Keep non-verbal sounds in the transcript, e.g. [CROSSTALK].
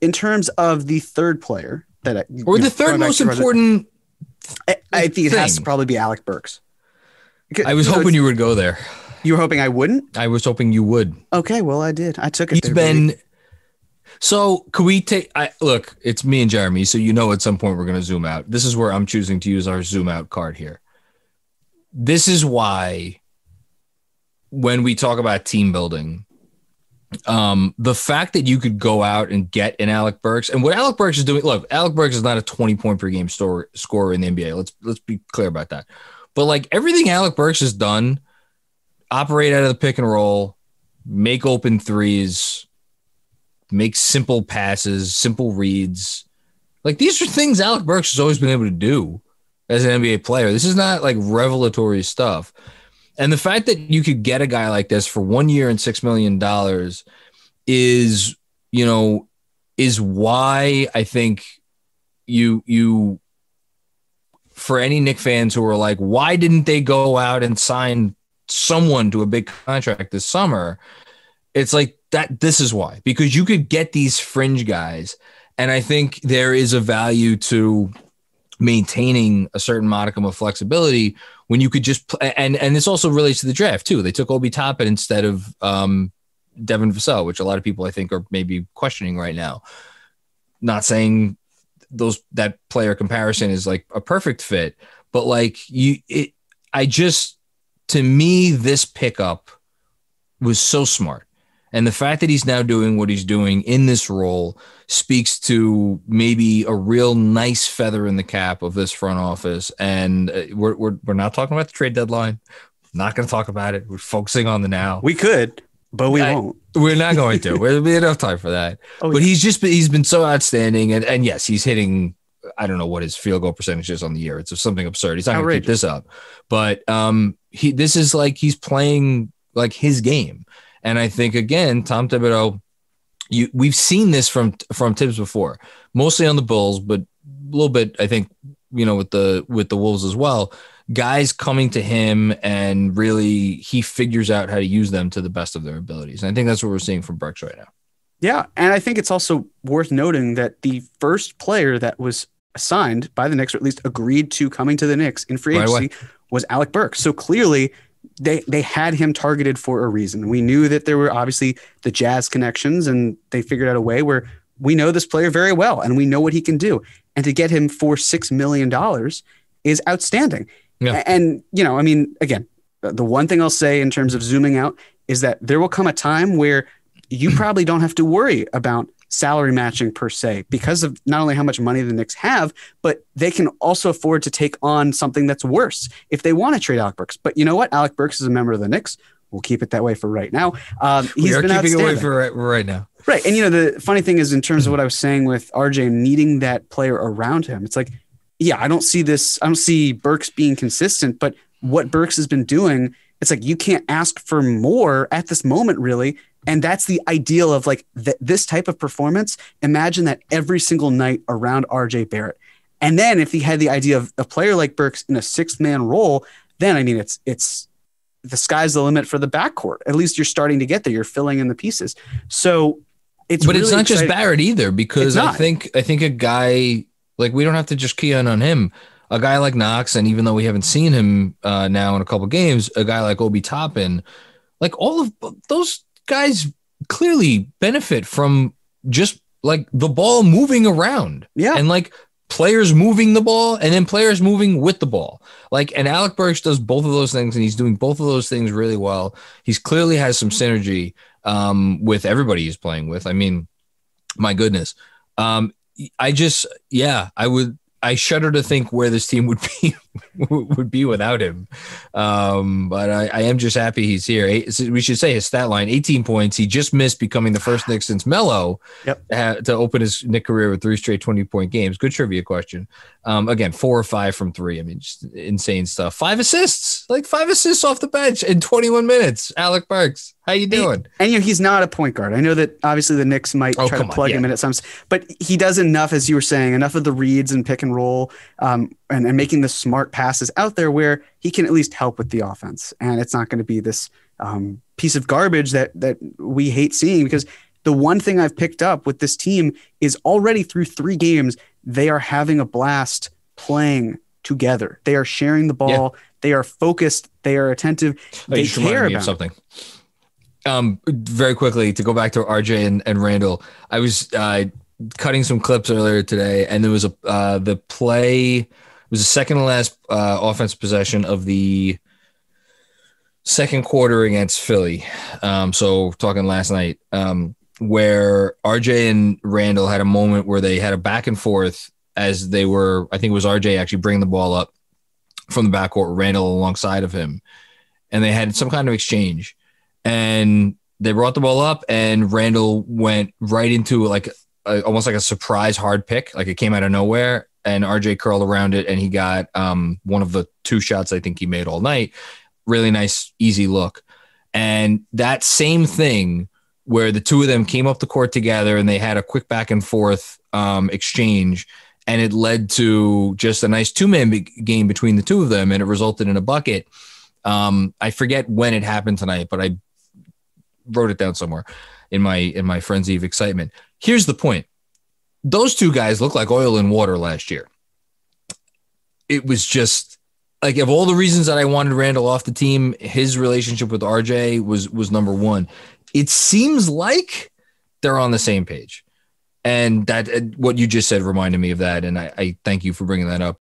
in terms of the third player that I, or the third most important, I, I, think it has to probably be Alec Burks. I was hoping you would go there. You were hoping I wouldn't. I was hoping you would. Okay, well I did. I took it. He's has been. Really. So could we take? I look. It's me and Jeremy. So you know, at some point we're going to zoom out. This is where I'm choosing to use our zoom out card here. This is why, when we talk about team building, um, the fact that you could go out and get an Alec Burks and what Alec Burks is doing. Look, Alec Burks is not a 20 point per game store, scorer in the NBA. Let's let's be clear about that. But like everything Alec Burks has done, operate out of the pick and roll, make open threes, make simple passes, simple reads. Like these are things Alec Burks has always been able to do as an NBA player. This is not like revelatory stuff. And the fact that you could get a guy like this for one year and six million dollars is, you know, is why I think you you for any Nick fans who are like, why didn't they go out and sign someone to a big contract this summer? It's like that this is why. Because you could get these fringe guys. And I think there is a value to maintaining a certain modicum of flexibility when you could just play, and and this also relates to the draft too. They took Obi Toppin instead of um, Devin Vassell, which a lot of people I think are maybe questioning right now. Not saying those that player comparison is like a perfect fit, but like you, it. I just to me this pickup was so smart and the fact that he's now doing what he's doing in this role speaks to maybe a real nice feather in the cap of this front office. And uh, we're, we're, we're not talking about the trade deadline. Not going to talk about it. We're focusing on the now. We could, but we I, won't. We're not going to. There'll be enough time for that. [LAUGHS] Oh, but yeah. he's just been, he's been so outstanding. And, and yes, he's hitting I don't know what his field goal percentage is on the year. It's something absurd. He's not going to keep this up, but um, he this is like he's playing like his game, and I think again, Tom Thibodeau, you we've seen this from from Tibbs before, mostly on the Bulls, but a little bit I think you know with the with the Wolves as well. Guys coming to him and really he figures out how to use them to the best of their abilities. And I think that's what we're seeing from Brooks right now. Yeah, and I think it's also worth noting that the first player that was signed by the Knicks, or at least agreed to coming to the Knicks in free agency, right was Alec Burks. So clearly, they they had him targeted for a reason. We knew that there were obviously the jazz connections, and they figured out a way where we know this player very well and we know what he can do. And to get him for six million dollars is outstanding. Yeah. And you know, I mean, again, the one thing I'll say in terms of zooming out is that there will come a time where you probably don't have to worry about salary matching per se because of not only how much money the Knicks have, but they can also afford to take on something that's worse if they want to trade Alec Burks. But you know what? Alec Burks is a member of the Knicks. We'll keep it that way for right now. Um, he's we are been keeping it away for right, right now. Right, and you know the funny thing is, in terms of mm-hmm. what I was saying with RJ needing that player around him, it's like, yeah, I don't see this. I don't see Burks being consistent, but what Burks has been doing it's like you can't ask for more at this moment really and that's the ideal of like th- this type of performance imagine that every single night around rj barrett and then if he had the idea of a player like burks in a six man role then i mean it's it's the sky's the limit for the backcourt at least you're starting to get there you're filling in the pieces so it's but really it's not exciting. just barrett either because i think i think a guy like we don't have to just key in on him a guy like Knox, and even though we haven't seen him uh, now in a couple games, a guy like Obi Toppin, like all of those guys clearly benefit from just like the ball moving around. Yeah. And like players moving the ball and then players moving with the ball. Like, and Alec Burks does both of those things and he's doing both of those things really well. He's clearly has some synergy um, with everybody he's playing with. I mean, my goodness. Um, I just, yeah, I would I shudder to think where this team would be [LAUGHS] would be without him. Um, but I, I, am just happy he's here. Eight, we should say his stat line: 18 points. He just missed becoming the first Nick since Mello yep. to, have, to, open his Nick career with three straight 20 point games. Good trivia question. Um, again, four or five from three. I mean, just insane stuff. Five assists like five assists off the bench in 21 minutes. Alec Burks, how you doing? and you know, he's not a point guard. I know that obviously the Knicks might oh, try to plug on, yeah. him in at times, but he does enough, as you were saying, enough of the reads and pick and roll, um, and, and making the smart passes out there where he can at least help with the offense. And it's not going to be this um, piece of garbage that that we hate seeing because the one thing I've picked up with this team is already through three games, they are having a blast playing together. They are sharing the ball. Yeah. They are focused. They are attentive. Oh, they care about something. Um, very quickly to go back to RJ and, and Randall. I was uh, cutting some clips earlier today, and there was a uh, the play it was the second to last uh, offensive possession of the second quarter against Philly. Um, so talking last night, um, where RJ and Randall had a moment where they had a back and forth as they were. I think it was RJ actually bringing the ball up, from the backcourt, Randall alongside of him, and they had some kind of exchange. And they brought the ball up, and Randall went right into like a, almost like a surprise hard pick, like it came out of nowhere. And RJ curled around it, and he got um, one of the two shots I think he made all night. Really nice, easy look. And that same thing where the two of them came up the court together and they had a quick back and forth um, exchange and it led to just a nice two man game between the two of them, and it resulted in a bucket. Um, I forget when it happened tonight, but I wrote it down somewhere in my in my frenzy of excitement. Here's the point: those two guys looked like oil and water last year. It was just like of all the reasons that I wanted Randall off the team, his relationship with RJ was was number one. It seems like they're on the same page and that uh, what you just said reminded me of that and I, I, thank you for bringing that up